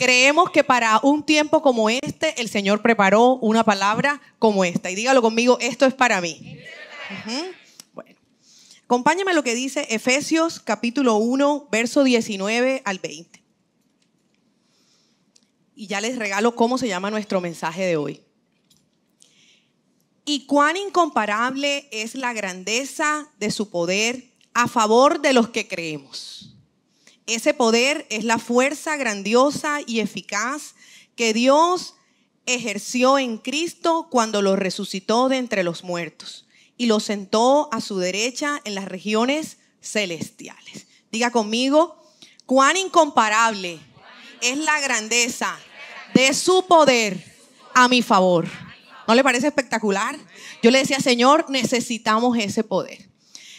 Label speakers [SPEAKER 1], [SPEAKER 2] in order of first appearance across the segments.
[SPEAKER 1] Creemos que para un tiempo como este, el Señor preparó una palabra como esta. Y dígalo conmigo, esto es para mí. Bueno, acompáñame a lo que dice Efesios capítulo 1, verso 19 al 20. Y ya les regalo cómo se llama nuestro mensaje de hoy. Y cuán incomparable es la grandeza de su poder a favor de los que creemos ese poder es la fuerza grandiosa y eficaz que Dios ejerció en Cristo cuando lo resucitó de entre los muertos y lo sentó a su derecha en las regiones celestiales. Diga conmigo, cuán incomparable es la grandeza de su poder a mi favor. ¿No le parece espectacular? Yo le decía, Señor, necesitamos ese poder.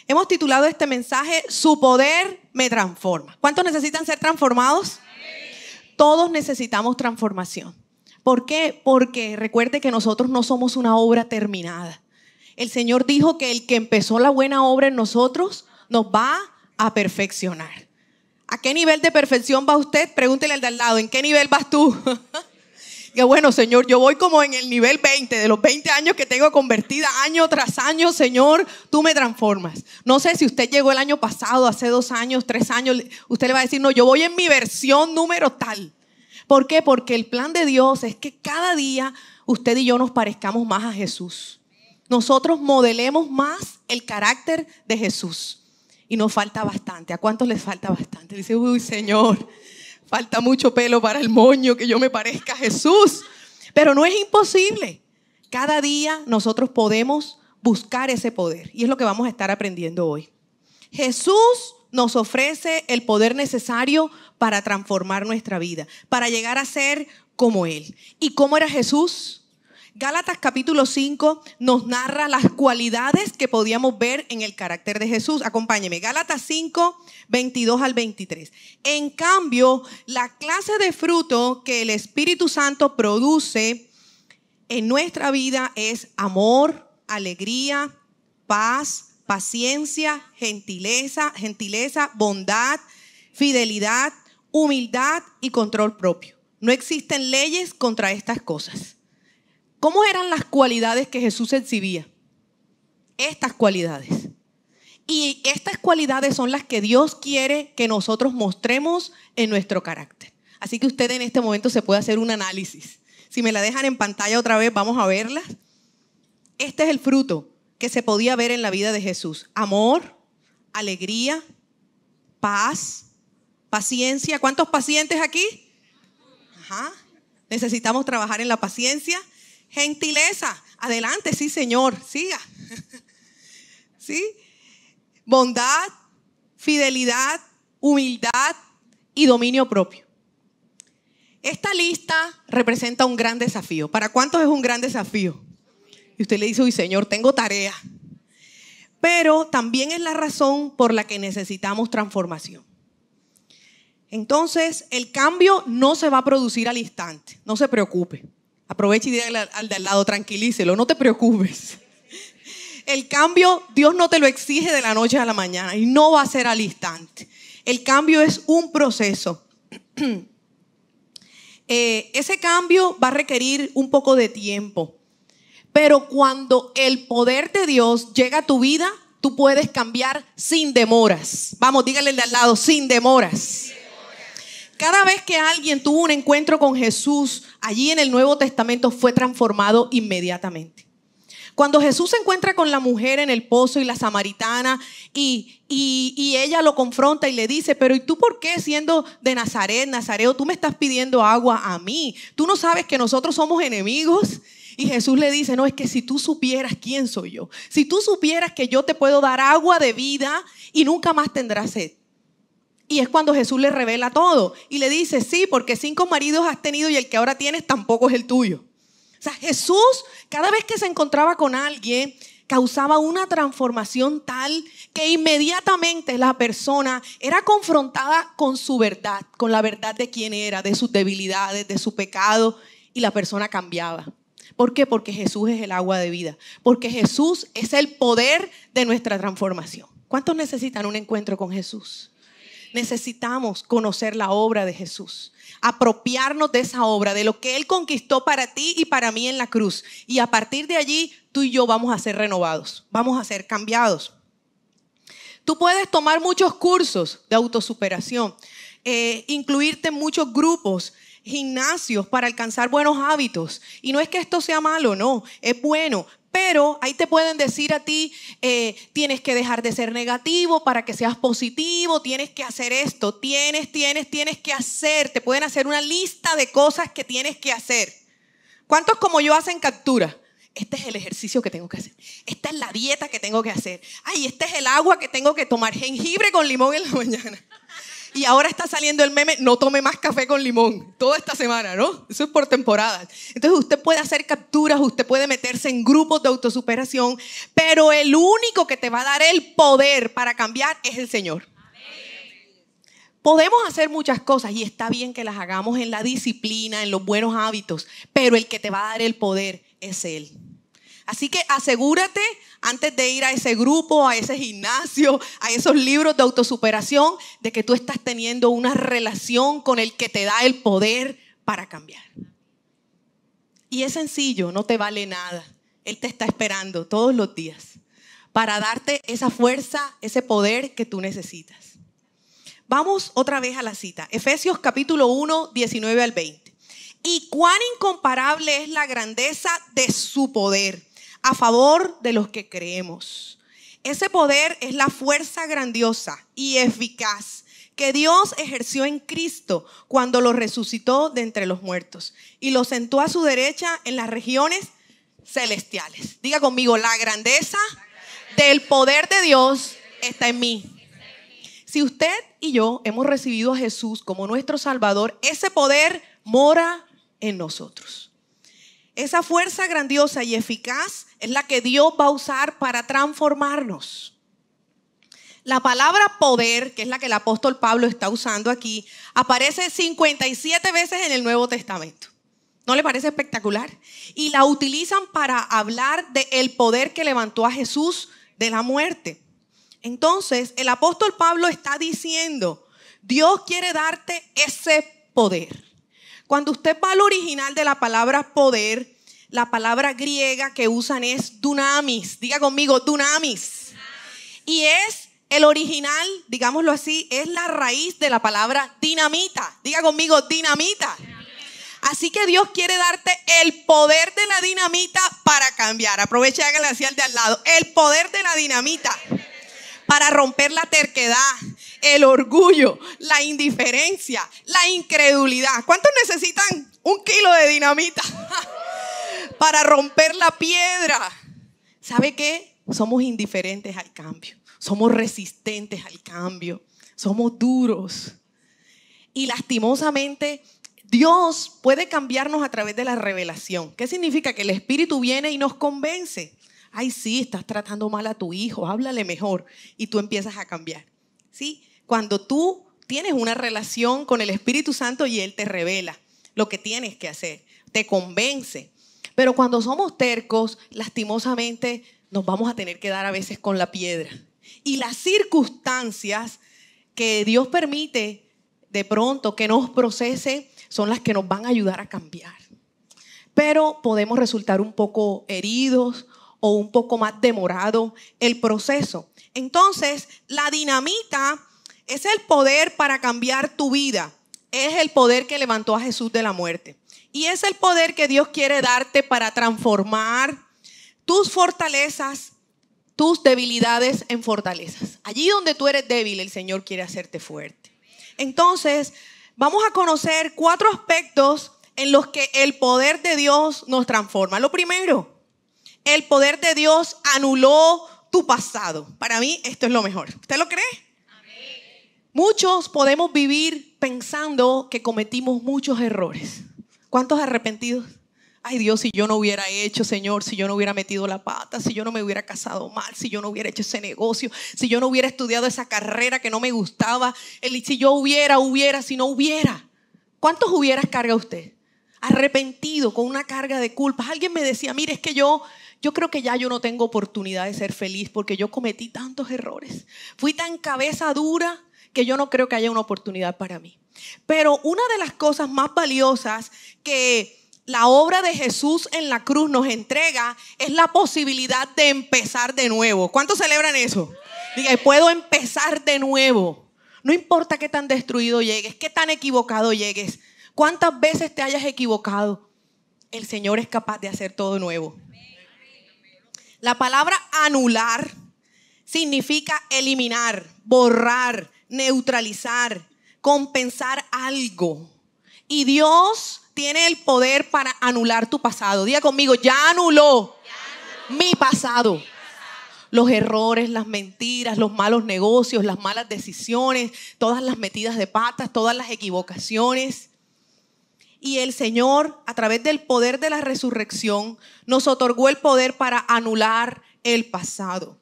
[SPEAKER 1] Hemos titulado este mensaje, Su poder me transforma. ¿Cuántos necesitan ser transformados? Todos necesitamos transformación. ¿Por qué? Porque recuerde que nosotros no somos una obra terminada. El Señor dijo que el que empezó la buena obra en nosotros nos va a perfeccionar. ¿A qué nivel de perfección va usted? Pregúntele al de al lado, ¿en qué nivel vas tú? que bueno, Señor, yo voy como en el nivel 20, de los 20 años que tengo convertida año tras año, Señor, tú me transformas. No sé si usted llegó el año pasado, hace dos años, tres años, usted le va a decir, no, yo voy en mi versión número tal. ¿Por qué? Porque el plan de Dios es que cada día usted y yo nos parezcamos más a Jesús. Nosotros modelemos más el carácter de Jesús. Y nos falta bastante. ¿A cuántos les falta bastante? Dice, uy, Señor. Falta mucho pelo para el moño, que yo me parezca a Jesús. Pero no es imposible. Cada día nosotros podemos buscar ese poder. Y es lo que vamos a estar aprendiendo hoy. Jesús nos ofrece el poder necesario para transformar nuestra vida, para llegar a ser como Él. ¿Y cómo era Jesús? Gálatas capítulo 5 nos narra las cualidades que podíamos ver en el carácter de Jesús. Acompáñeme, Gálatas 5, 22 al 23. En cambio, la clase de fruto que el Espíritu Santo produce en nuestra vida es amor, alegría, paz, paciencia, gentileza, gentileza, bondad, fidelidad, humildad y control propio. No existen leyes contra estas cosas. ¿Cómo eran las cualidades que Jesús exhibía? Estas cualidades. Y estas cualidades son las que Dios quiere que nosotros mostremos en nuestro carácter. Así que usted en este momento se puede hacer un análisis. Si me la dejan en pantalla otra vez, vamos a verlas. Este es el fruto que se podía ver en la vida de Jesús. Amor, alegría, paz, paciencia. ¿Cuántos pacientes aquí? Necesitamos trabajar en la paciencia. Gentileza, adelante, sí, Señor, siga. ¿Sí? Bondad, fidelidad, humildad y dominio propio. Esta lista representa un gran desafío. ¿Para cuántos es un gran desafío? Y usted le dice, uy, Señor, tengo tarea. Pero también es la razón por la que necesitamos transformación. Entonces, el cambio no se va a producir al instante, no se preocupe. Aprovecha y dile al de al lado, tranquilícelo, no te preocupes. El cambio Dios no te lo exige de la noche a la mañana y no va a ser al instante. El cambio es un proceso. Eh, ese cambio va a requerir un poco de tiempo, pero cuando el poder de Dios llega a tu vida, tú puedes cambiar sin demoras. Vamos, dígale al de al lado, sin demoras. Cada vez que alguien tuvo un encuentro con Jesús, allí en el Nuevo Testamento fue transformado inmediatamente. Cuando Jesús se encuentra con la mujer en el pozo y la samaritana y, ella lo confronta y le dice, pero ¿y tú por qué siendo de Nazaret, Nazareo, tú me estás pidiendo agua a mí? ¿Tú no sabes que nosotros somos enemigos? Y Jesús le dice, no, es que si tú supieras quién soy yo, si tú supieras que yo te puedo dar agua de vida y nunca más tendrás sed. Y es cuando Jesús le revela todo y le dice, sí, porque cinco maridos has tenido y el que ahora tienes tampoco es el tuyo. O sea, Jesús, cada vez que se encontraba con alguien, causaba una transformación tal que inmediatamente la persona era confrontada con su verdad, con la verdad de quién era, de sus debilidades, de su pecado, y la persona cambiaba. ¿Por qué? Porque Jesús es el agua de vida, porque Jesús es el poder de nuestra transformación. ¿Cuántos necesitan un encuentro con Jesús? necesitamos conocer la obra de Jesús, apropiarnos de esa obra, de lo que Él conquistó para ti y para mí en la cruz. Y a partir de allí, tú y yo vamos a ser renovados, vamos a ser cambiados. Tú puedes tomar muchos cursos de autosuperación, eh, incluirte en muchos grupos, gimnasios para alcanzar buenos hábitos. Y no es que esto sea malo, no, es bueno, pero ahí te pueden decir a ti, eh, tienes que dejar de ser negativo para que seas positivo, tienes que hacer esto, tienes, tienes, tienes que hacer. Te pueden hacer una lista de cosas que tienes que hacer. ¿Cuántos como yo hacen captura? Este es el ejercicio que tengo que hacer. Esta es la dieta que tengo que hacer. Ay, este es el agua que tengo que tomar. Jengibre con limón en la mañana. Y ahora está saliendo el meme, no tome más café con limón, toda esta semana, ¿no? Eso es por temporada Entonces usted puede hacer capturas, usted puede meterse en grupos de autosuperación, pero el único que te va a dar el poder para cambiar es el Señor. Podemos hacer muchas cosas y está bien que las hagamos en la disciplina, en los buenos hábitos, pero el que te va a dar el poder es Él. Así que asegúrate antes de ir a ese grupo, a ese gimnasio, a esos libros de autosuperación, de que tú estás teniendo una relación con el que te da el poder para cambiar. Y es sencillo, no te vale nada. Él te está esperando todos los días para darte esa fuerza, ese poder que tú necesitas. Vamos otra vez a la cita. Efesios capítulo 1, 19 al 20. Y cuán incomparable es la grandeza de su poder a favor de los que creemos. Ese poder es la fuerza grandiosa y eficaz que Dios ejerció en Cristo cuando lo resucitó de entre los muertos y lo sentó a su derecha en las regiones celestiales. Diga conmigo, la grandeza del poder de Dios está en mí. Si usted y yo hemos recibido a Jesús como nuestro Salvador, ese poder mora en nosotros. Esa fuerza grandiosa y eficaz es la que Dios va a usar para transformarnos. La palabra poder, que es la que el apóstol Pablo está usando aquí, aparece 57 veces en el Nuevo Testamento. ¿No le parece espectacular? Y la utilizan para hablar del el poder que levantó a Jesús de la muerte. Entonces, el apóstol Pablo está diciendo, Dios quiere darte ese poder. Cuando usted va al original de la palabra poder, la palabra griega que usan es dunamis. Diga conmigo, dunamis. Y es el original, digámoslo así, es la raíz de la palabra dinamita. Diga conmigo, dinamita. Así que Dios quiere darte el poder de la dinamita para cambiar. Aprovecha y hágale de al lado. El poder de la dinamita para romper la terquedad, el orgullo, la indiferencia, la incredulidad. ¿Cuántos necesitan un kilo de dinamita para romper la piedra? ¿Sabe qué? Somos indiferentes al cambio, somos resistentes al cambio, somos duros. Y lastimosamente Dios puede cambiarnos a través de la revelación. ¿Qué significa? Que el Espíritu viene y nos convence ay, sí, estás tratando mal a tu hijo, háblale mejor. Y tú empiezas a cambiar. ¿Sí? Cuando tú tienes una relación con el Espíritu Santo y Él te revela lo que tienes que hacer, te convence. Pero cuando somos tercos, lastimosamente nos vamos a tener que dar a veces con la piedra. Y las circunstancias que Dios permite de pronto que nos procese son las que nos van a ayudar a cambiar. Pero podemos resultar un poco heridos, o un poco más demorado el proceso. Entonces, la dinamita es el poder para cambiar tu vida. Es el poder que levantó a Jesús de la muerte. Y es el poder que Dios quiere darte para transformar tus fortalezas, tus debilidades en fortalezas. Allí donde tú eres débil, el Señor quiere hacerte fuerte. Entonces, vamos a conocer cuatro aspectos en los que el poder de Dios nos transforma. Lo primero, el poder de Dios anuló tu pasado. Para mí esto es lo mejor. ¿Usted lo cree? Muchos podemos vivir pensando que cometimos muchos errores. ¿Cuántos arrepentidos? Ay Dios, si yo no hubiera hecho, Señor, si yo no hubiera metido la pata, si yo no me hubiera casado mal, si yo no hubiera hecho ese negocio, si yo no hubiera estudiado esa carrera que no me gustaba, el, si yo hubiera, hubiera, si no hubiera. ¿Cuántos hubieras carga usted? Arrepentido, con una carga de culpas. Alguien me decía, mire, es que yo yo creo que ya yo no tengo oportunidad de ser feliz porque yo cometí tantos errores. Fui tan cabeza dura que yo no creo que haya una oportunidad para mí. Pero una de las cosas más valiosas que la obra de Jesús en la cruz nos entrega es la posibilidad de empezar de nuevo. ¿Cuántos celebran eso? Diga, puedo empezar de nuevo. No importa qué tan destruido llegues, qué tan equivocado llegues, cuántas veces te hayas equivocado, el Señor es capaz de hacer todo nuevo. La palabra anular significa eliminar, borrar, neutralizar, compensar algo. Y Dios tiene el poder para anular tu pasado. Diga conmigo, ya anuló, Mi, pasado. mi pasado. Los errores, las mentiras, los malos negocios, las malas decisiones, todas las metidas de patas, todas las equivocaciones y el Señor, a través del poder de la resurrección, nos otorgó el poder para anular el pasado.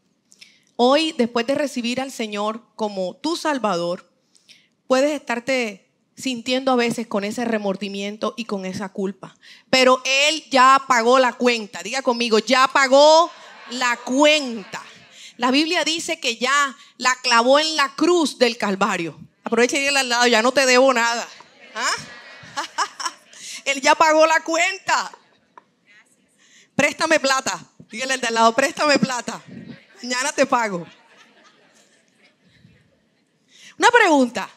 [SPEAKER 1] Hoy, después de recibir al Señor como tu Salvador, puedes estarte sintiendo a veces con ese remordimiento y con esa culpa. Pero Él ya pagó la cuenta. Diga conmigo, ya pagó la cuenta. La Biblia dice que ya la clavó en la cruz del Calvario. Aprovecha y dile al lado, ya no te debo nada. ¿Ah? Él ya pagó la cuenta. Préstame plata. Dígale al de al lado, préstame plata. Mañana te pago. Una pregunta.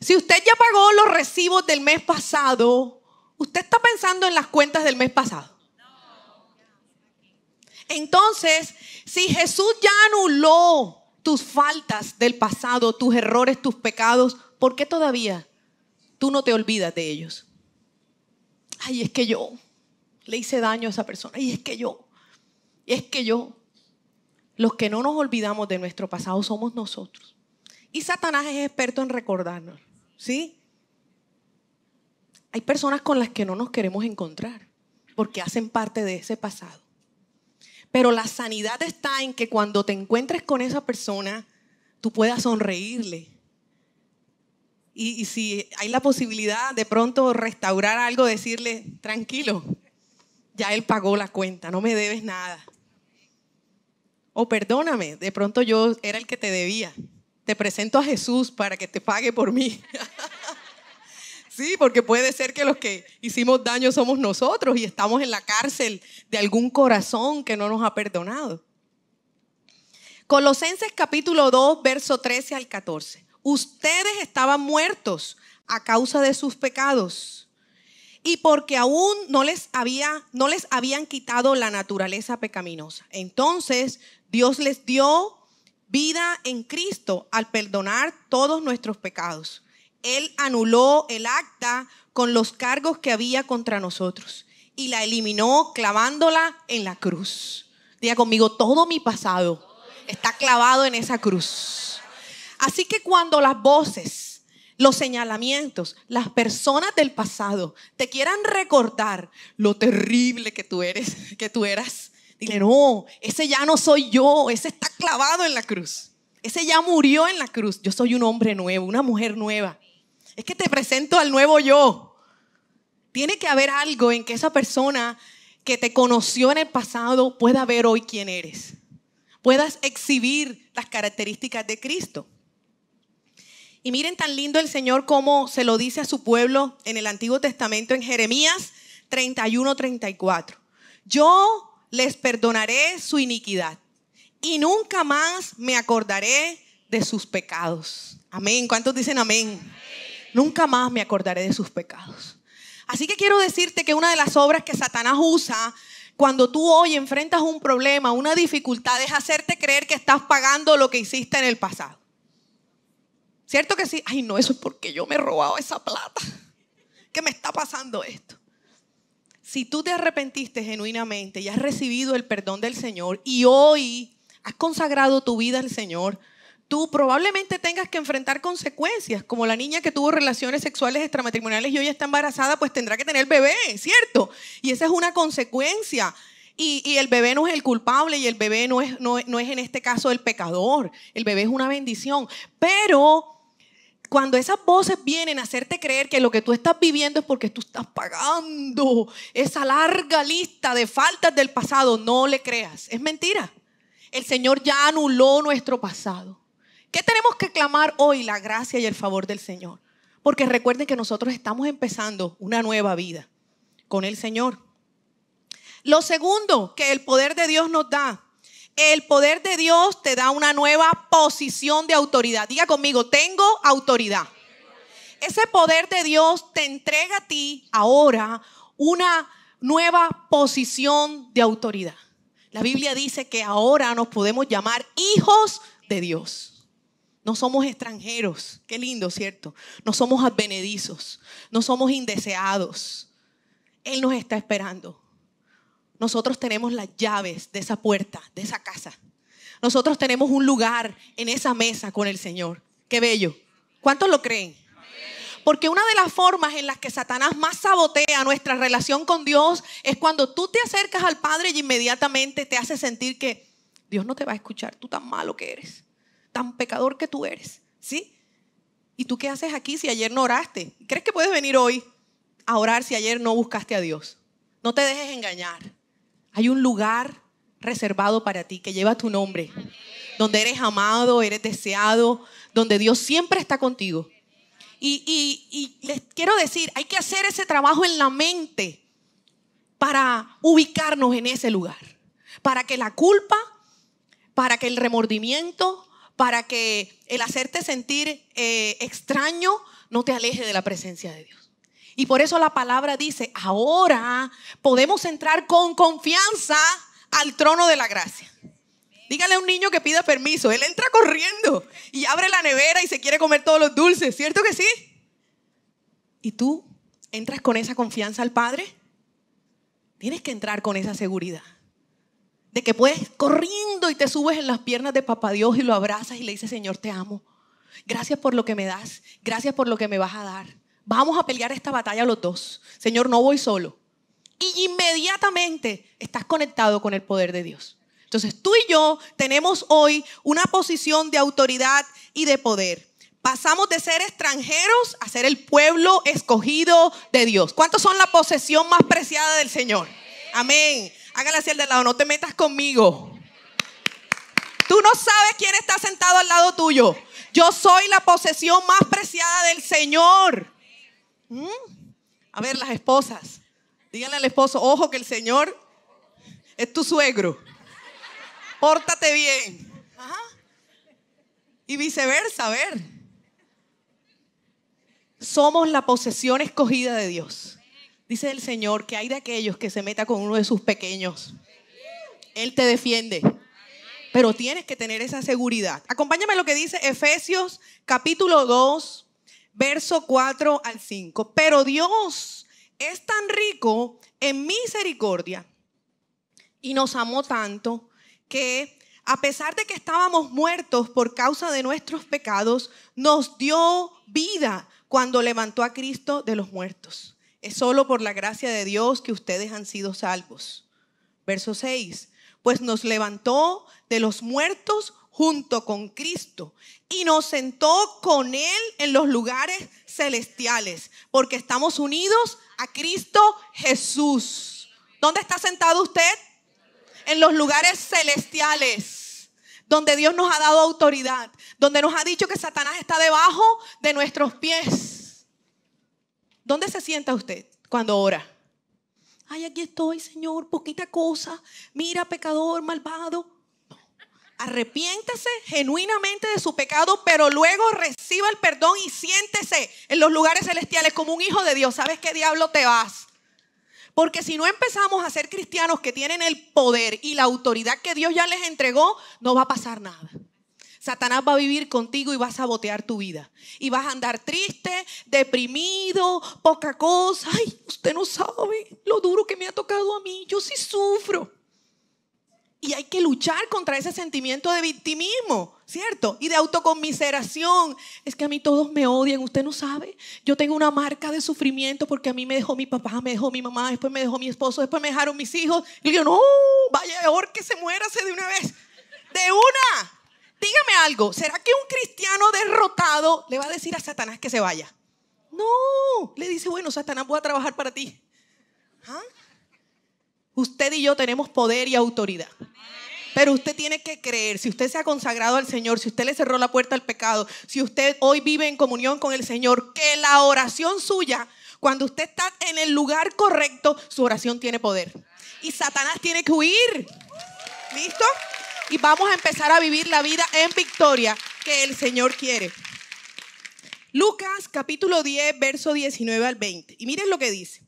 [SPEAKER 1] Si usted ya pagó los recibos del mes pasado, ¿usted está pensando en las cuentas del mes pasado? Entonces, si Jesús ya anuló tus faltas del pasado, tus errores, tus pecados, ¿por qué todavía tú no te olvidas de ellos? ay, es que yo le hice daño a esa persona, y es que yo, es que yo. Los que no nos olvidamos de nuestro pasado somos nosotros. Y Satanás es experto en recordarnos, ¿sí? Hay personas con las que no nos queremos encontrar porque hacen parte de ese pasado. Pero la sanidad está en que cuando te encuentres con esa persona, tú puedas sonreírle, y, si hay la posibilidad de pronto restaurar algo, decirle, tranquilo, ya él pagó la cuenta, no me debes nada. O perdóname, de pronto yo era el que te debía. Te presento a Jesús para que te pague por mí. sí, porque puede ser que los que hicimos daño somos nosotros y estamos en la cárcel de algún corazón que no nos ha perdonado. Colosenses capítulo 2, verso 13 al 14. Ustedes estaban muertos a causa de sus pecados y porque aún no les, había, no les habían quitado la naturaleza pecaminosa. Entonces Dios les dio vida en Cristo al perdonar todos nuestros pecados. Él anuló el acta con los cargos que había contra nosotros y la eliminó clavándola en la cruz. Diga conmigo, todo mi pasado está clavado en esa cruz. Así que cuando las voces, los señalamientos, las personas del pasado te quieran recordar lo terrible que tú eres, que tú eras, dile, no, ese ya no soy yo, ese está clavado en la cruz. Ese ya murió en la cruz. Yo soy un hombre nuevo, una mujer nueva. Es que te presento al nuevo yo. Tiene que haber algo en que esa persona que te conoció en el pasado pueda ver hoy quién eres. Puedas exhibir las características de Cristo. Y miren tan lindo el Señor como se lo dice a su pueblo en el Antiguo Testamento en Jeremías 31, 34. Yo les perdonaré su iniquidad y nunca más me acordaré de sus pecados. Amén. ¿Cuántos dicen amén? Nunca más me acordaré de sus pecados. Así que quiero decirte que una de las obras que Satanás usa cuando tú hoy enfrentas un problema, una dificultad, es hacerte creer que estás pagando lo que hiciste en el pasado. ¿Cierto que sí? Ay, no, eso es porque yo me he robado esa plata. ¿Qué me está pasando esto? Si tú te arrepentiste genuinamente y has recibido el perdón del Señor y hoy has consagrado tu vida al Señor, tú probablemente tengas que enfrentar consecuencias, como la niña que tuvo relaciones sexuales extramatrimoniales y hoy está embarazada, pues tendrá que tener bebé, ¿cierto? Y esa es una consecuencia. Y, el bebé no es el culpable y el bebé no es, no es en este caso el pecador, el bebé es una bendición. Pero cuando esas voces vienen a hacerte creer que lo que tú estás viviendo es porque tú estás pagando esa larga lista de faltas del pasado, no le creas. Es mentira. El Señor ya anuló nuestro pasado. ¿Qué tenemos que clamar hoy? La gracia y el favor del Señor. Porque recuerden que nosotros estamos empezando una nueva vida con el Señor. Lo segundo que el poder de Dios nos da el poder de Dios te da una nueva posición de autoridad. Diga conmigo, tengo autoridad. Ese poder de Dios te entrega a ti ahora una nueva posición de autoridad. La Biblia dice que ahora nos podemos llamar hijos de Dios. No somos extranjeros. Qué lindo, ¿cierto? No somos advenedizos. No somos indeseados. Él nos está esperando. Nosotros tenemos las llaves de esa puerta, de esa casa. Nosotros tenemos un lugar en esa mesa con el Señor. Qué bello. ¿Cuántos lo creen? Porque una de las formas en las que Satanás más sabotea nuestra relación con Dios es cuando tú te acercas al Padre y inmediatamente te hace sentir que Dios no te va a escuchar, tú tan malo que eres, tan pecador que tú eres, ¿sí? ¿Y tú qué haces aquí si ayer no oraste? ¿Crees que puedes venir hoy a orar si ayer no buscaste a Dios? No te dejes engañar. Hay un lugar reservado para ti que lleva tu nombre, donde eres amado, eres deseado, donde Dios siempre está contigo. Y, les quiero decir, hay que hacer ese trabajo en la mente para ubicarnos en ese lugar, para que la culpa, para que el remordimiento, para que el hacerte sentir eh, extraño no te aleje de la presencia de Dios. Y por eso la palabra dice, ahora podemos entrar con confianza al trono de la gracia. Dígale a un niño que pida permiso, él entra corriendo y abre la nevera y se quiere comer todos los dulces, ¿cierto que sí? ¿Y tú entras con esa confianza al Padre? Tienes que entrar con esa seguridad de que puedes corriendo y te subes en las piernas de papá Dios y lo abrazas y le dices, Señor, te amo. Gracias por lo que me das, gracias por lo que me vas a dar. Vamos a pelear esta batalla los dos. Señor, no voy solo. Y inmediatamente estás conectado con el poder de Dios. Entonces tú y yo tenemos hoy una posición de autoridad y de poder. Pasamos de ser extranjeros a ser el pueblo escogido de Dios. ¿Cuántos son la posesión más preciada del Señor? Amén. Hágale hacia el de lado, no te metas conmigo. Tú no sabes quién está sentado al lado tuyo. Yo soy la posesión más preciada del Señor. ¿Mm? A ver, las esposas. Díganle al esposo, ojo que el Señor es tu suegro. Pórtate bien. Y viceversa, a ver. Somos la posesión escogida de Dios. Dice el Señor que hay de aquellos que se meta con uno de sus pequeños. Él te defiende. Pero tienes que tener esa seguridad. Acompáñame a lo que dice Efesios capítulo 2, verso 4 al 5. Pero Dios es tan rico en misericordia y nos amó tanto que a pesar de que estábamos muertos por causa de nuestros pecados, nos dio vida cuando levantó a Cristo de los muertos. Es solo por la gracia de Dios que ustedes han sido salvos. Verso 6. Pues nos levantó de los muertos junto con Cristo y nos sentó con Él en los lugares celestiales, porque estamos unidos a Cristo Jesús. ¿Dónde está sentado usted? En los lugares celestiales, donde Dios nos ha dado autoridad, donde nos ha dicho que Satanás está debajo de nuestros pies. ¿Dónde se sienta usted cuando ora? Ay, aquí estoy, Señor, poquita cosa. Mira, pecador, malvado. Arrepiéntase genuinamente de su pecado, pero luego reciba el perdón y siéntese en los lugares celestiales como un hijo de Dios. ¿Sabes qué diablo te vas? Porque si no empezamos a ser cristianos que tienen el poder y la autoridad que Dios ya les entregó, no va a pasar nada. Satanás va a vivir contigo y va a sabotear tu vida. Y vas a andar triste, deprimido, poca cosa. Ay, usted no sabe lo duro que me ha tocado a mí. Yo sí sufro. Y hay que luchar contra ese sentimiento de victimismo, ¿cierto? Y de autocomiseración. Es que a mí todos me odian, usted no sabe. Yo tengo una marca de sufrimiento porque a mí me dejó mi papá, me dejó mi mamá, después me dejó mi esposo, después me dejaron mis hijos. Y yo, no, vaya, peor que se muérase de una vez. De una. Dígame algo, ¿será que un cristiano derrotado le va a decir a Satanás que se vaya? No, le dice, bueno, Satanás, voy a trabajar para ti. ¿Ah? Usted y yo tenemos poder y autoridad. Pero usted tiene que creer, si usted se ha consagrado al Señor, si usted le cerró la puerta al pecado, si usted hoy vive en comunión con el Señor, que la oración suya, cuando usted está en el lugar correcto, su oración tiene poder. Y Satanás tiene que huir. ¿Listo? Y vamos a empezar a vivir la vida en victoria que el Señor quiere. Lucas capítulo 10, verso 19 al 20. Y miren lo que dice.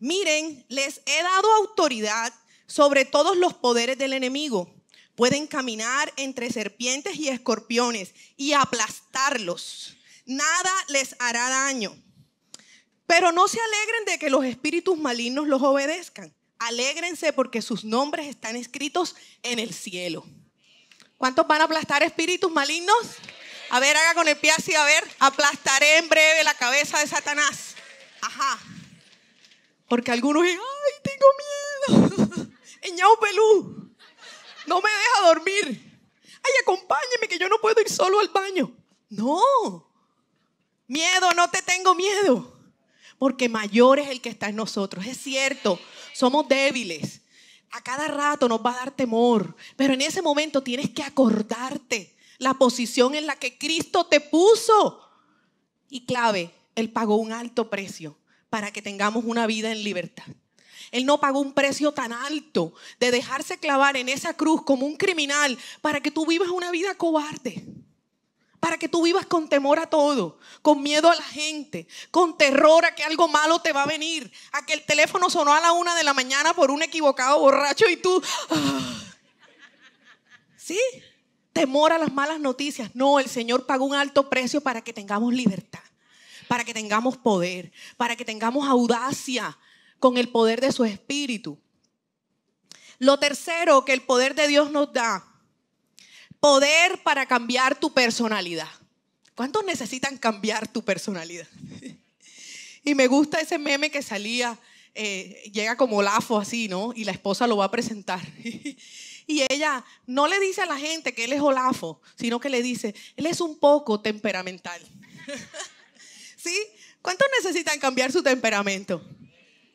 [SPEAKER 1] Miren, les he dado autoridad sobre todos los poderes del enemigo. Pueden caminar entre serpientes y escorpiones y aplastarlos. Nada les hará daño. Pero no se alegren de que los espíritus malignos los obedezcan. Alégrense porque sus nombres están escritos en el cielo. ¿Cuántos van a aplastar espíritus malignos? A ver, haga con el pie así, a ver, aplastaré en breve la cabeza de Satanás. Ajá. Porque algunos dicen, ay, tengo miedo. un pelú, no me deja dormir. Ay, acompáñeme que yo no puedo ir solo al baño. No, miedo, no te tengo miedo. Porque mayor es el que está en nosotros. Es cierto, somos débiles. A cada rato nos va a dar temor. Pero en ese momento tienes que acordarte la posición en la que Cristo te puso. Y clave, Él pagó un alto precio para que tengamos una vida en libertad. Él no pagó un precio tan alto de dejarse clavar en esa cruz como un criminal para que tú vivas una vida cobarde. Para que tú vivas con temor a todo, con miedo a la gente, con terror a que algo malo te va a venir, a que el teléfono sonó a la una de la mañana por un equivocado borracho y tú. ¡ah! ¿Sí? Temor a las malas noticias. No, el Señor pagó un alto precio para que tengamos libertad para que tengamos poder, para que tengamos audacia, con el poder de su espíritu. Lo tercero que el poder de Dios nos da, poder para cambiar tu personalidad. ¿Cuántos necesitan cambiar tu personalidad? y me gusta ese meme que salía, eh, llega como Olafo así, ¿no? Y la esposa lo va a presentar. y ella no le dice a la gente que él es olafo, sino que le dice, él es un poco temperamental. ¿Sí? ¿Cuántos necesitan cambiar su temperamento?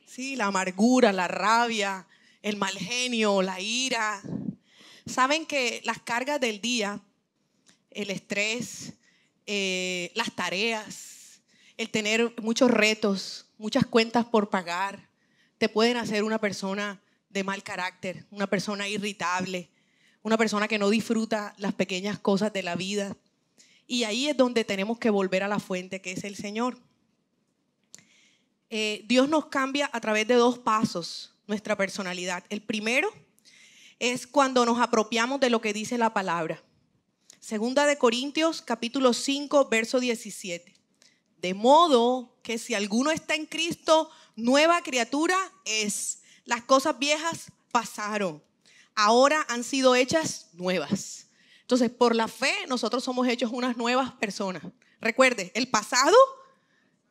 [SPEAKER 1] ¿sí? La amargura, la rabia, el mal genio, la ira. Saben que las cargas del día, el estrés, eh, las tareas, el tener muchos retos, muchas cuentas por pagar, te pueden hacer una persona de mal carácter, una persona irritable, una persona que no disfruta las pequeñas cosas de la vida. Y ahí es donde tenemos que volver a la fuente, que es el Señor. Eh, Dios nos cambia a través de dos pasos nuestra personalidad. El primero es cuando nos apropiamos de lo que dice la palabra. Segunda de Corintios capítulo 5, verso 17. De modo que si alguno está en Cristo, nueva criatura es. Las cosas viejas pasaron. Ahora han sido hechas nuevas. Entonces, por la fe, nosotros somos hechos unas nuevas personas. Recuerde, el pasado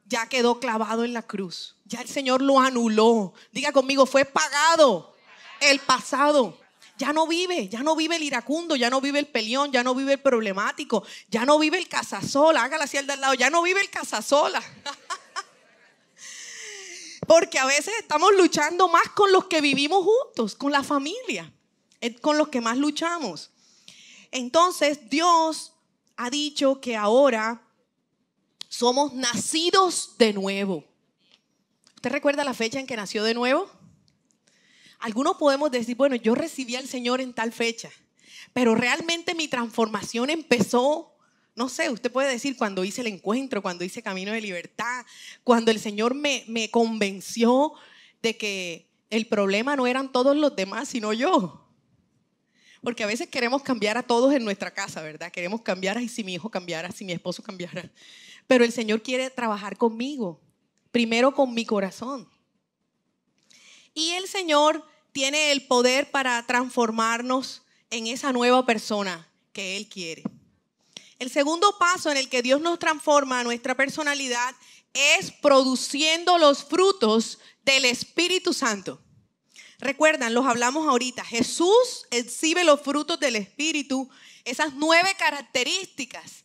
[SPEAKER 1] ya quedó clavado en la cruz. Ya el Señor lo anuló. Diga conmigo, fue pagado el pasado. Ya no vive, ya no vive el iracundo, ya no vive el peleón, ya no vive el problemático, ya no vive el cazasola. Hágala así al de al lado, ya no vive el cazasola. Porque a veces estamos luchando más con los que vivimos juntos, con la familia, eh, con los que más luchamos. Entonces Dios ha dicho que ahora somos nacidos de nuevo. ¿Usted recuerda la fecha en que nació de nuevo? Algunos podemos decir, bueno, yo recibí al Señor en tal fecha, pero realmente mi transformación empezó, no sé, usted puede decir cuando hice el encuentro, cuando hice Camino de Libertad, cuando el Señor me, convenció de que el problema no eran todos los demás, sino yo. Porque a veces queremos cambiar a todos en nuestra casa, ¿verdad? Queremos cambiar a si mi hijo cambiara, si mi esposo cambiara, pero el Señor quiere trabajar conmigo, primero con mi corazón. Y el Señor tiene el poder para transformarnos en esa nueva persona que Él quiere. El segundo paso en el que Dios nos transforma nuestra personalidad es produciendo los frutos del Espíritu Santo. Recuerdan, los hablamos ahorita. Jesús exhibe los frutos del Espíritu, esas nueve características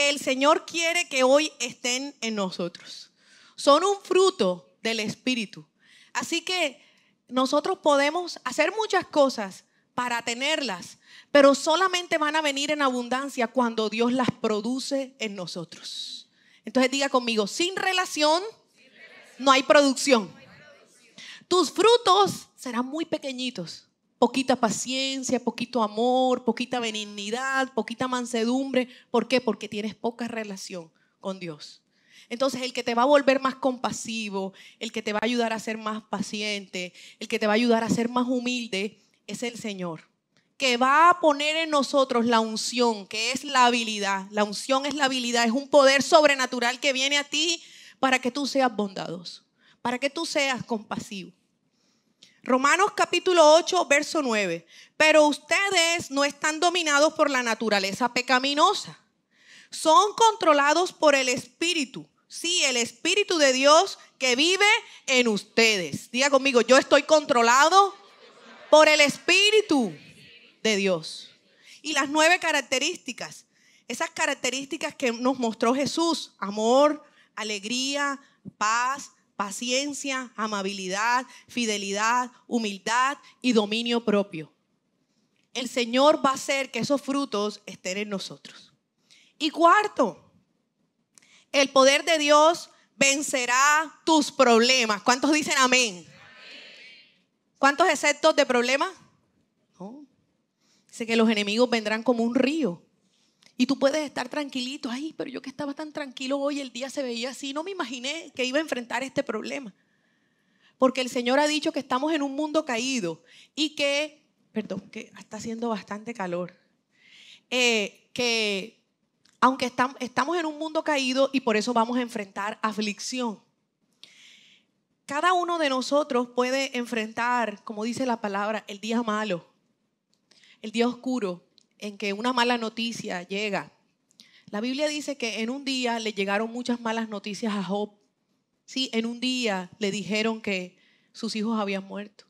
[SPEAKER 1] el Señor quiere que hoy estén en nosotros. Son un fruto del Espíritu. Así que nosotros podemos hacer muchas cosas para tenerlas, pero solamente van a venir en abundancia cuando Dios las produce en nosotros. Entonces diga conmigo, sin relación, no hay producción. Tus frutos serán muy pequeñitos, poquita paciencia, poquito amor, poquita benignidad, poquita mansedumbre. ¿Por qué? Porque tienes poca relación con Dios. Entonces, el que te va a volver más compasivo, el que te va a ayudar a ser más paciente, el que te va a ayudar a ser más humilde, es el Señor, que va a poner en nosotros la unción, que es la habilidad. La unción es la habilidad, es un poder sobrenatural que viene a ti para que tú seas bondadoso, para que tú seas compasivo. Romanos capítulo 8, verso 9. Pero ustedes no están dominados por la naturaleza pecaminosa. Son controlados por el Espíritu. Sí, el Espíritu de Dios que vive en ustedes. Diga conmigo, yo estoy controlado por el Espíritu de Dios. Y las nueve características, esas características que nos mostró Jesús, amor, alegría, paz, paciencia, amabilidad, fidelidad, humildad y dominio propio. El Señor va a hacer que esos frutos estén en nosotros. Y cuarto, el poder de Dios vencerá tus problemas. ¿Cuántos dicen amén? ¿Cuántos exceptos de problemas? No. Dice que los enemigos vendrán como un río y tú puedes estar tranquilito, ay, pero yo que estaba tan tranquilo hoy, el día se veía así, no me imaginé que iba a enfrentar este problema. Porque el Señor ha dicho que estamos en un mundo caído y que, perdón, que está haciendo bastante calor, eh, que aunque estamos en un mundo caído y por eso vamos a enfrentar aflicción. Cada uno de nosotros puede enfrentar, como dice la palabra, el día malo, el día oscuro, en que una mala noticia llega. La Biblia dice que en un día le llegaron muchas malas noticias a Job. Sí, en un día le dijeron que sus hijos habían muerto,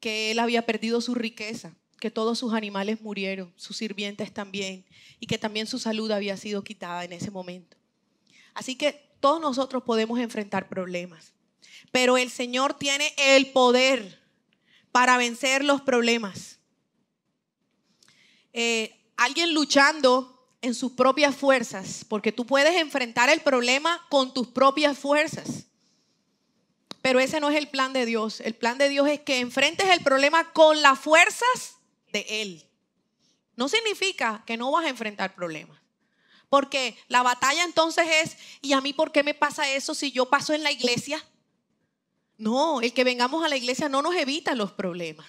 [SPEAKER 1] que él había perdido su riqueza, que todos sus animales murieron, sus sirvientes también, y que también su salud había sido quitada en ese momento. Así que todos nosotros podemos enfrentar problemas, pero el Señor tiene el poder para vencer los problemas. Eh, alguien luchando en sus propias fuerzas, porque tú puedes enfrentar el problema con tus propias fuerzas. Pero ese no es el plan de Dios. El plan de Dios es que enfrentes el problema con las fuerzas de Él. No significa que no vas a enfrentar problemas. Porque la batalla entonces es, ¿y a mí por qué me pasa eso si yo paso en la iglesia? No, el que vengamos a la iglesia no nos evita los problemas.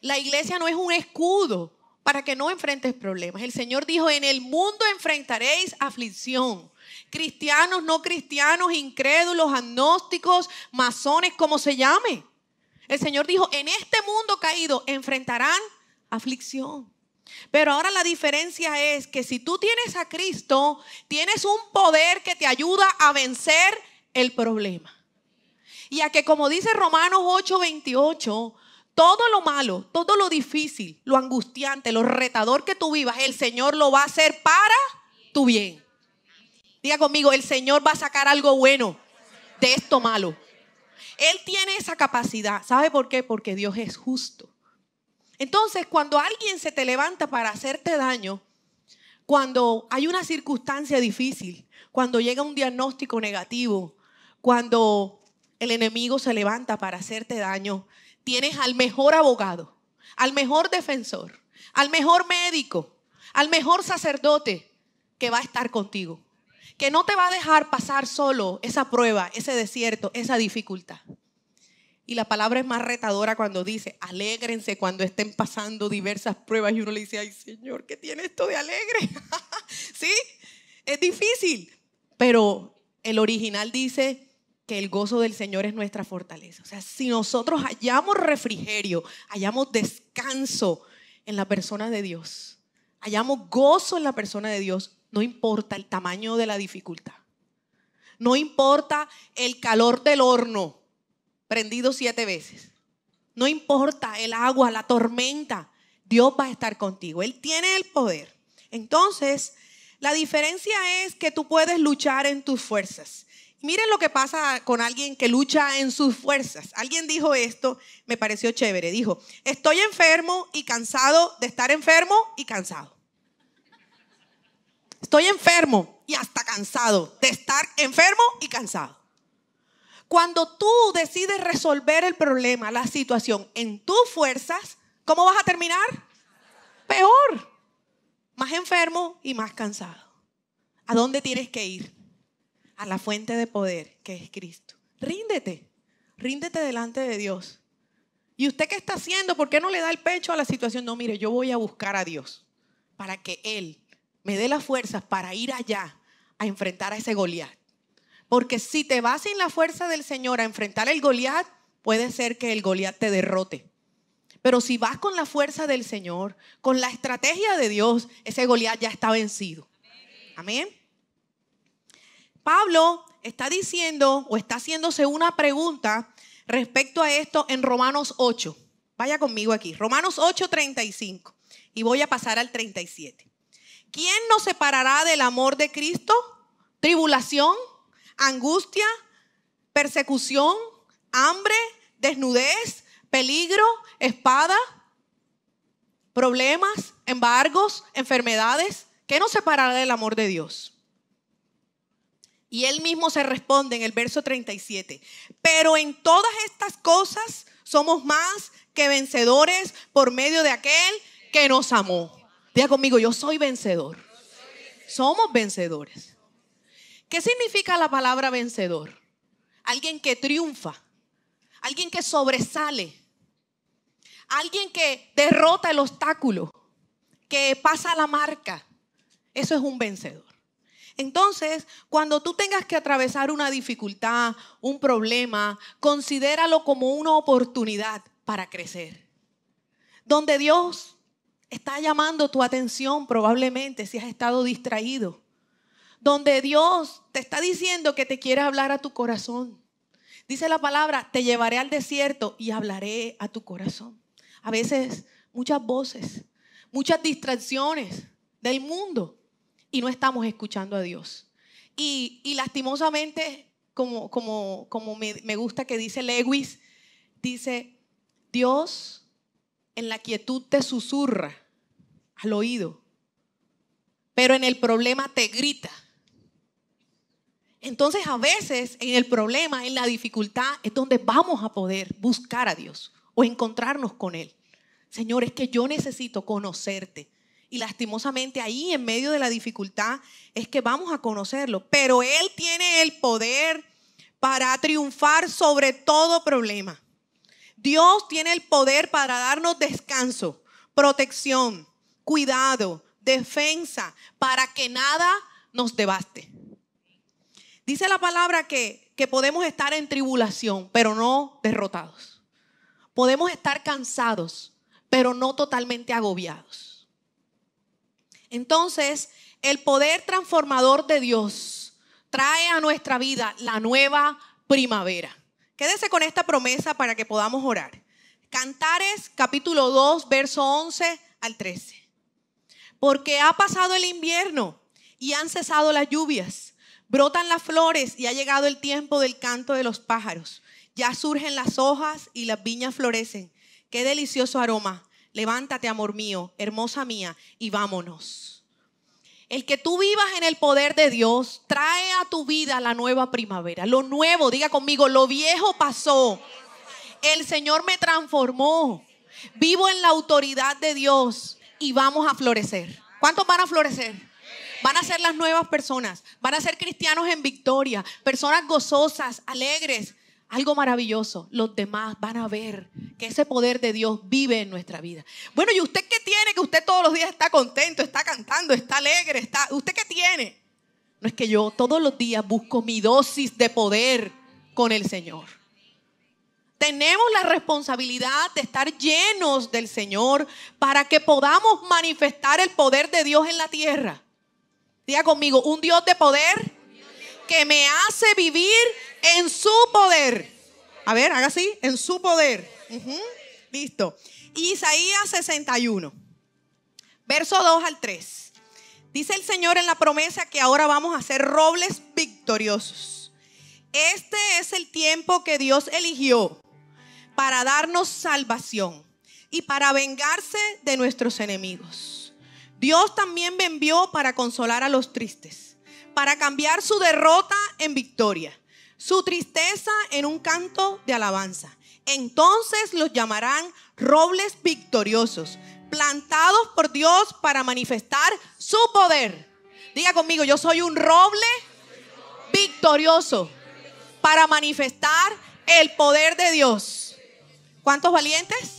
[SPEAKER 1] La iglesia no es un escudo para que no enfrentes problemas. El Señor dijo, en el mundo enfrentaréis aflicción. Cristianos, no cristianos, incrédulos, agnósticos, masones, como se llame. El Señor dijo, en este mundo caído enfrentarán aflicción. Pero ahora la diferencia es que si tú tienes a Cristo, tienes un poder que te ayuda a vencer el problema. Y a que como dice Romanos 8:28, todo lo malo, todo lo difícil, lo angustiante, lo retador que tú vivas, el Señor lo va a hacer para tu bien. Diga conmigo, el Señor va a sacar algo bueno de esto malo. Él tiene esa capacidad. ¿Sabe por qué? Porque Dios es justo. Entonces, cuando alguien se te levanta para hacerte daño, cuando hay una circunstancia difícil, cuando llega un diagnóstico negativo, cuando el enemigo se levanta para hacerte daño, tienes al mejor abogado, al mejor defensor, al mejor médico, al mejor sacerdote que va a estar contigo, que no te va a dejar pasar solo esa prueba, ese desierto, esa dificultad. Y la palabra es más retadora cuando dice, alégrense cuando estén pasando diversas pruebas. Y uno le dice, ay Señor, ¿qué tiene esto de alegre? sí, es difícil. Pero el original dice, que el gozo del Señor es nuestra fortaleza. O sea, si nosotros hallamos refrigerio, hallamos descanso en la persona de Dios, hallamos gozo en la persona de Dios, no importa el tamaño de la dificultad, no importa el calor del horno prendido siete veces, no importa el agua, la tormenta, Dios va a estar contigo, Él tiene el poder. Entonces, la diferencia es que tú puedes luchar en tus fuerzas Miren lo que pasa con alguien que lucha en sus fuerzas. Alguien dijo esto, me pareció chévere. Dijo, estoy enfermo y cansado de estar enfermo y cansado. Estoy enfermo y hasta cansado de estar enfermo y cansado. Cuando tú decides resolver el problema, la situación en tus fuerzas, ¿cómo vas a terminar? Peor. Más enfermo y más cansado. ¿A dónde tienes que ir? a la fuente de poder que es Cristo. Ríndete, ríndete delante de Dios. ¿Y usted qué está haciendo? ¿Por qué no le da el pecho a la situación? No, mire, yo voy a buscar a Dios para que Él me dé las fuerzas para ir allá a enfrentar a ese Goliat. Porque si te vas sin la fuerza del Señor a enfrentar el Goliat, puede ser que el Goliat te derrote. Pero si vas con la fuerza del Señor, con la estrategia de Dios, ese Goliat ya está vencido. Amén. Pablo está diciendo o está haciéndose una pregunta respecto a esto en Romanos 8. Vaya conmigo aquí, Romanos 8, 35. Y voy a pasar al 37. ¿Quién nos separará del amor de Cristo? Tribulación, angustia, persecución, hambre, desnudez, peligro, espada, problemas, embargos, enfermedades. ¿Qué nos separará del amor de Dios? Y él mismo se responde en el verso 37, pero en todas estas cosas somos más que vencedores por medio de aquel que nos amó. Diga conmigo, yo soy vencedor. Somos vencedores. ¿Qué significa la palabra vencedor? Alguien que triunfa, alguien que sobresale, alguien que derrota el obstáculo, que pasa la marca. Eso es un vencedor. Entonces, cuando tú tengas que atravesar una dificultad, un problema, considéralo como una oportunidad para crecer. Donde Dios está llamando tu atención probablemente si has estado distraído. Donde Dios te está diciendo que te quiere hablar a tu corazón. Dice la palabra, te llevaré al desierto y hablaré a tu corazón. A veces muchas voces, muchas distracciones del mundo y no estamos escuchando a Dios. Y, y lastimosamente, como, como, como me, me gusta que dice Lewis, dice, Dios en la quietud te susurra al oído, pero en el problema te grita. Entonces a veces en el problema, en la dificultad, es donde vamos a poder buscar a Dios o encontrarnos con Él. Señor, es que yo necesito conocerte. Y lastimosamente ahí en medio de la dificultad es que vamos a conocerlo. Pero Él tiene el poder para triunfar sobre todo problema. Dios tiene el poder para darnos descanso, protección, cuidado, defensa, para que nada nos devaste. Dice la palabra que, que podemos estar en tribulación, pero no derrotados. Podemos estar cansados, pero no totalmente agobiados entonces, el poder transformador de Dios trae a nuestra vida la nueva primavera. Quédese con esta promesa para que podamos orar. Cantares capítulo 2, verso 11 al 13. Porque ha pasado el invierno y han cesado las lluvias, brotan las flores y ha llegado el tiempo del canto de los pájaros. Ya surgen las hojas y las viñas florecen. Qué delicioso aroma levántate, amor mío, hermosa mía, y vámonos. El que tú vivas en el poder de Dios trae a tu vida la nueva primavera, lo nuevo, diga conmigo, lo viejo pasó. El Señor me transformó. Vivo en la autoridad de Dios y vamos a florecer. ¿Cuántos van a florecer? Van a ser las nuevas personas, van a ser cristianos en victoria, personas gozosas, alegres, algo maravilloso. Los demás van a ver que ese poder de Dios vive en nuestra vida. Bueno, ¿y usted qué tiene? Que usted todos los días está contento, está cantando, está alegre, está... ¿Usted qué tiene? No es que yo todos los días busco mi dosis de poder con el Señor. Tenemos la responsabilidad de estar llenos del Señor para que podamos manifestar el poder de Dios en la tierra. Diga conmigo, un Dios de poder que me hace vivir en su poder. A ver, haga así, en su poder. Listo. Isaías 61, verso 2 al 3. Dice el Señor en la promesa que ahora vamos a ser robles victoriosos. Este es el tiempo que Dios eligió para darnos salvación y para vengarse de nuestros enemigos. Dios también me envió para consolar a los tristes para cambiar su derrota en victoria, su tristeza en un canto de alabanza. Entonces los llamarán robles victoriosos, plantados por Dios para manifestar su poder. Diga conmigo, yo soy un roble victorioso para manifestar el poder de Dios. ¿Cuántos valientes?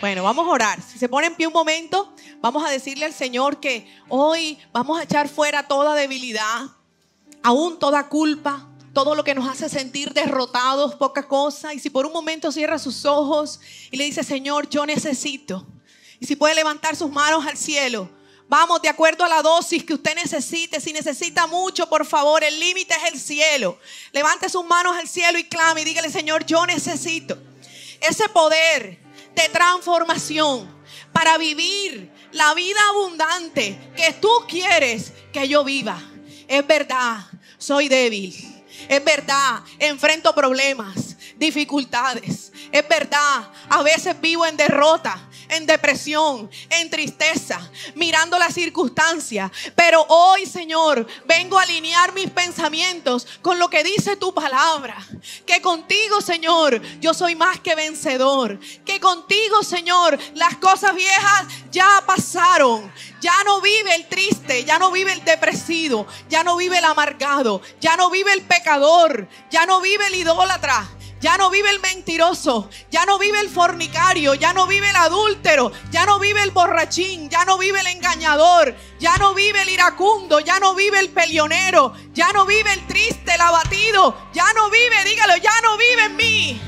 [SPEAKER 1] Bueno, vamos a orar. Si se pone en pie un momento, vamos a decirle al Señor que hoy vamos a echar fuera toda debilidad, aún toda culpa, todo lo que nos hace sentir derrotados, poca cosa. Y si por un momento cierra sus ojos y le dice, Señor, yo necesito. Y si puede levantar sus manos al cielo. Vamos, de acuerdo a la dosis que usted necesite. Si necesita mucho, por favor, el límite es el cielo. Levante sus manos al cielo y clame y dígale, Señor, yo necesito ese poder de transformación para vivir la vida abundante que tú quieres que yo viva. Es verdad, soy débil. Es verdad, enfrento problemas, dificultades. Es verdad, a veces vivo en derrota en depresión, en tristeza, mirando las circunstancias. Pero hoy, Señor, vengo a alinear mis pensamientos con lo que dice tu palabra. Que contigo, Señor, yo soy más que vencedor. Que contigo, Señor, las cosas viejas ya pasaron. Ya no vive el triste, ya no vive el depresivo, ya no vive el amargado, ya no vive el pecador, ya no vive el idólatra ya no vive el mentiroso, ya no vive el fornicario, ya no vive el adúltero, ya no vive el borrachín, ya no vive el engañador, ya no vive el iracundo, ya no vive el pelionero, ya no vive el triste, el abatido, ya no vive, dígalo, ya no vive en mí.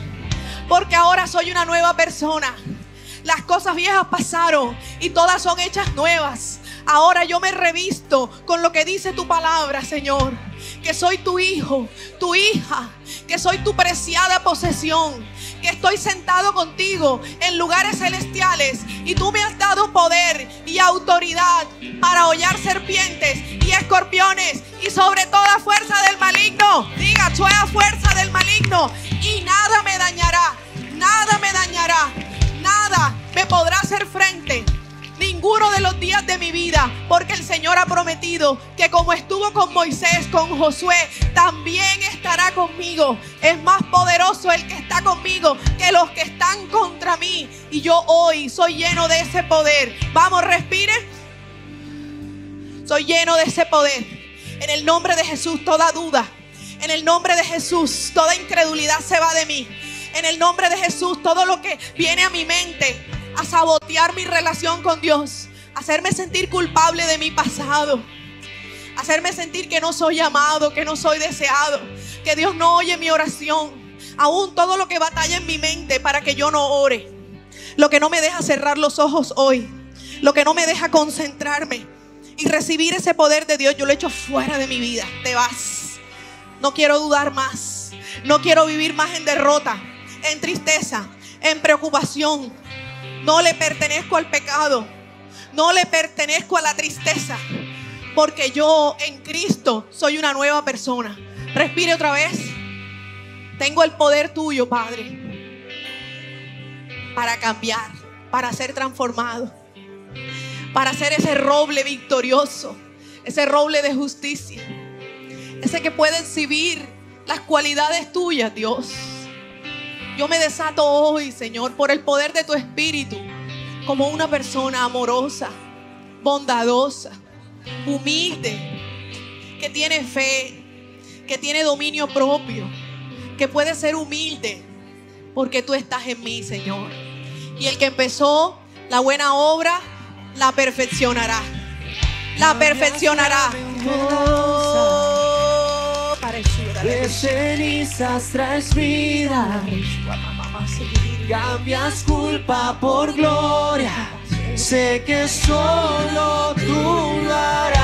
[SPEAKER 1] Porque ahora soy una nueva persona. Las cosas viejas pasaron y todas son hechas nuevas. Ahora yo me revisto con lo que dice tu palabra, Señor. Que soy tu hijo, tu hija, que soy tu preciada posesión, que estoy sentado contigo en lugares celestiales y tú me has dado poder y autoridad para hollar serpientes y escorpiones y sobre toda fuerza del maligno. Diga, a fuerza del maligno y nada me dañará, nada me dañará, nada me podrá hacer frente ninguno de los días de mi vida, porque el Señor ha prometido que como estuvo con Moisés, con Josué, también estará conmigo. Es más poderoso el que está conmigo que los que están contra mí. Y yo hoy soy lleno de ese poder. Vamos, respire Soy lleno de ese poder. En el nombre de Jesús, toda duda. En el nombre de Jesús, toda incredulidad se va de mí. En el nombre de Jesús, todo lo que viene a mi mente, a sabotear mi relación con Dios, hacerme sentir culpable de mi pasado, hacerme sentir que no soy amado, que no soy deseado, que Dios no oye mi oración, aún todo lo que batalla en mi mente para que yo no ore, lo que no me deja cerrar los ojos hoy, lo que no me deja concentrarme y recibir ese poder de Dios, yo lo echo fuera de mi vida, te vas. No quiero dudar más, no quiero vivir más en derrota, en tristeza, en preocupación, no le pertenezco al pecado. No le pertenezco a la tristeza. Porque yo en Cristo soy una nueva persona. Respire otra vez. Tengo el poder tuyo, Padre. Para cambiar, para ser transformado. Para ser ese roble victorioso. Ese roble de justicia. Ese que puede exhibir las cualidades tuyas, Dios. Yo me desato hoy, Señor, por el poder de tu espíritu, como una persona amorosa, bondadosa, humilde, que tiene fe, que tiene dominio propio, que puede ser humilde, porque tú estás en mí, Señor. Y el que empezó la buena obra, la perfeccionará. La perfeccionará de cenizas traes vida, cambias culpa por gloria, sé que solo tú lo harás.